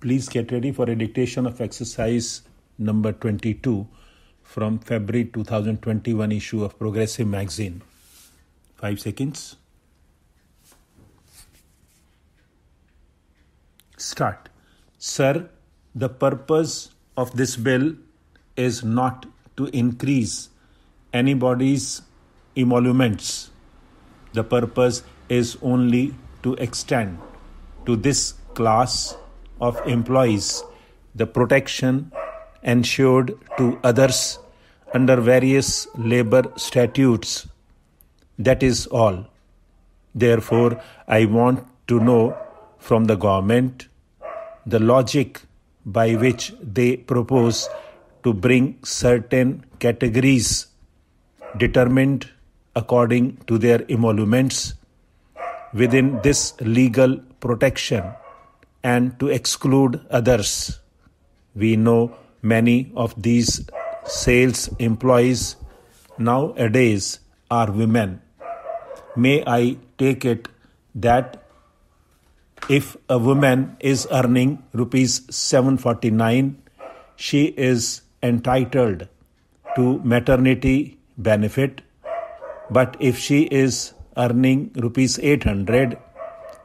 Please get ready for a dictation of exercise number 22 from February 2021 issue of Progressive Magazine. 5 seconds. Start. Sir, the purpose of this bill is not to increase anybody's emoluments. The purpose is only to extend to this class of employees, the protection ensured to others under various labor statutes. That is all. Therefore, I want to know from the government the logic by which they propose to bring certain categories determined according to their emoluments within this legal protection and to exclude others. We know many of these sales employees nowadays are women. May I take it that if a woman is earning rupees 749, she is entitled to maternity benefit. But if she is earning rupees 800,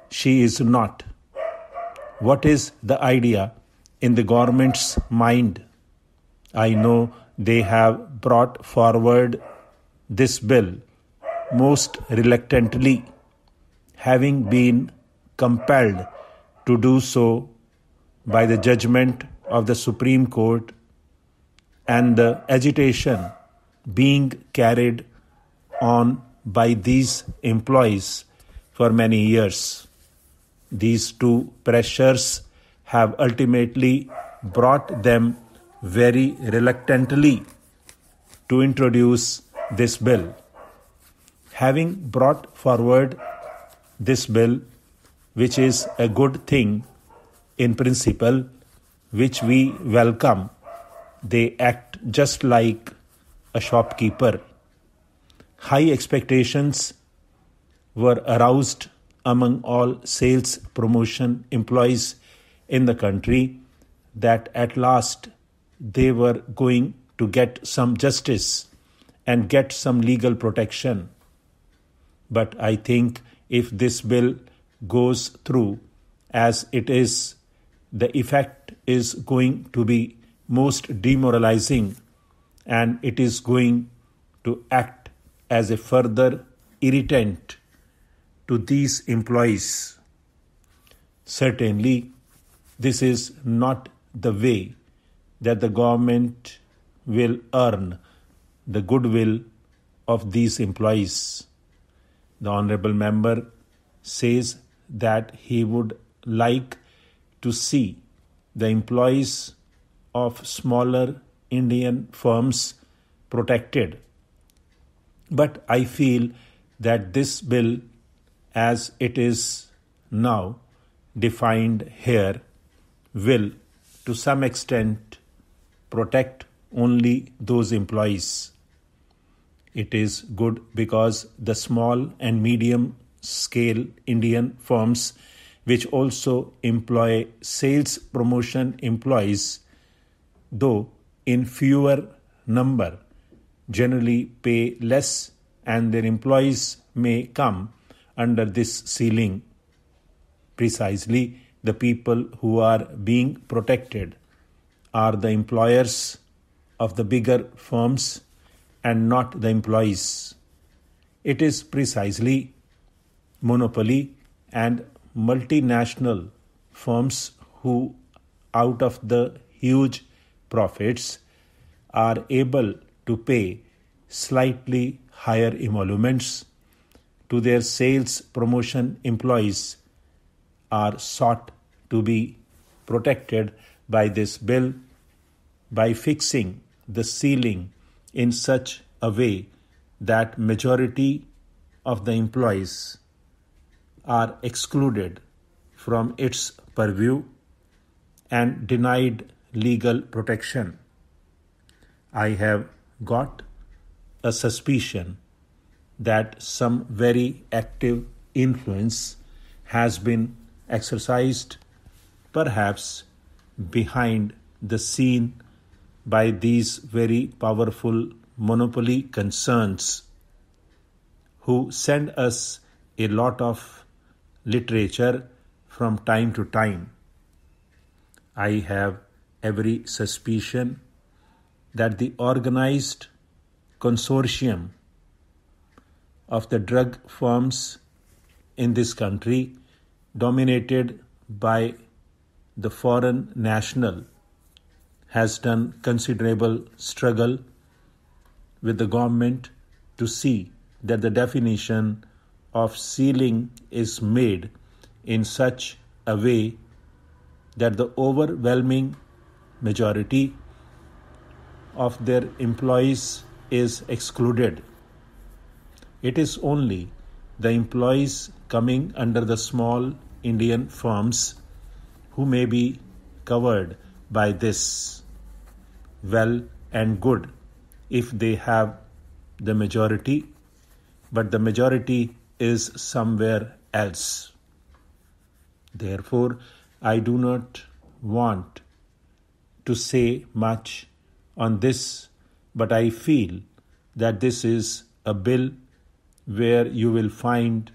she is not what is the idea in the government's mind. I know they have brought forward this bill most reluctantly, having been compelled to do so by the judgment of the Supreme Court and the agitation being carried on by these employees for many years. These two pressures have ultimately brought them very reluctantly to introduce this bill. Having brought forward this bill, which is a good thing in principle, which we welcome, they act just like a shopkeeper. High expectations were aroused among all sales promotion employees in the country that at last they were going to get some justice and get some legal protection. But I think if this bill goes through as it is, the effect is going to be most demoralizing and it is going to act as a further irritant to these employees. Certainly, this is not the way that the government will earn the goodwill of these employees. The Honorable Member says that he would like to see the employees of smaller Indian firms protected. But I feel that this bill as it is now defined here will to some extent protect only those employees. It is good because the small and medium scale Indian firms, which also employ sales promotion employees, though in fewer number, generally pay less and their employees may come under this ceiling. Precisely, the people who are being protected are the employers of the bigger firms and not the employees. It is precisely monopoly and multinational firms who, out of the huge profits, are able to pay slightly higher emoluments to their sales promotion employees are sought to be protected by this bill by fixing the ceiling in such a way that majority of the employees are excluded from its purview and denied legal protection. I have got a suspicion that some very active influence has been exercised, perhaps behind the scene, by these very powerful monopoly concerns who send us a lot of literature from time to time. I have every suspicion that the organized consortium of the drug firms in this country, dominated by the foreign national, has done considerable struggle with the government to see that the definition of sealing is made in such a way that the overwhelming majority of their employees is excluded it is only the employees coming under the small Indian firms who may be covered by this. Well and good if they have the majority, but the majority is somewhere else. Therefore, I do not want to say much on this, but I feel that this is a bill where you will find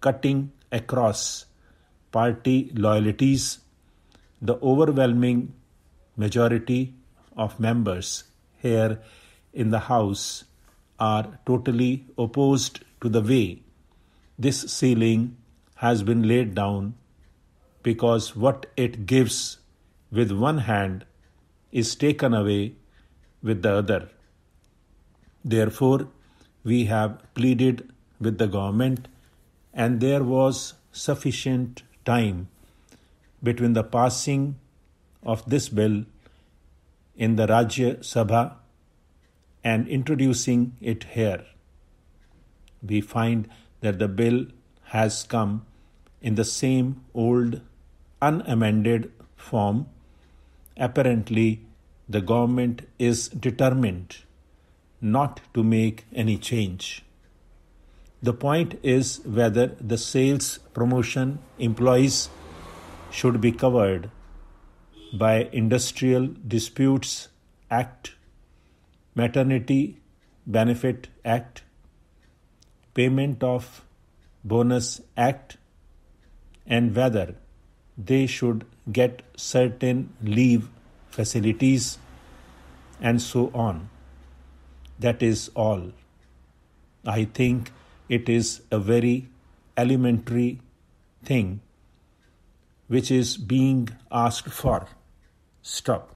cutting across party loyalties, the overwhelming majority of members here in the House are totally opposed to the way this ceiling has been laid down because what it gives with one hand is taken away with the other. Therefore, we have pleaded with the government, and there was sufficient time between the passing of this bill in the Rajya Sabha and introducing it here. We find that the bill has come in the same old, unamended form. Apparently, the government is determined not to make any change. The point is whether the sales promotion employees should be covered by Industrial Disputes Act, Maternity Benefit Act, Payment of Bonus Act, and whether they should get certain leave facilities and so on. That is all. I think it is a very elementary thing which is being asked for. Stop.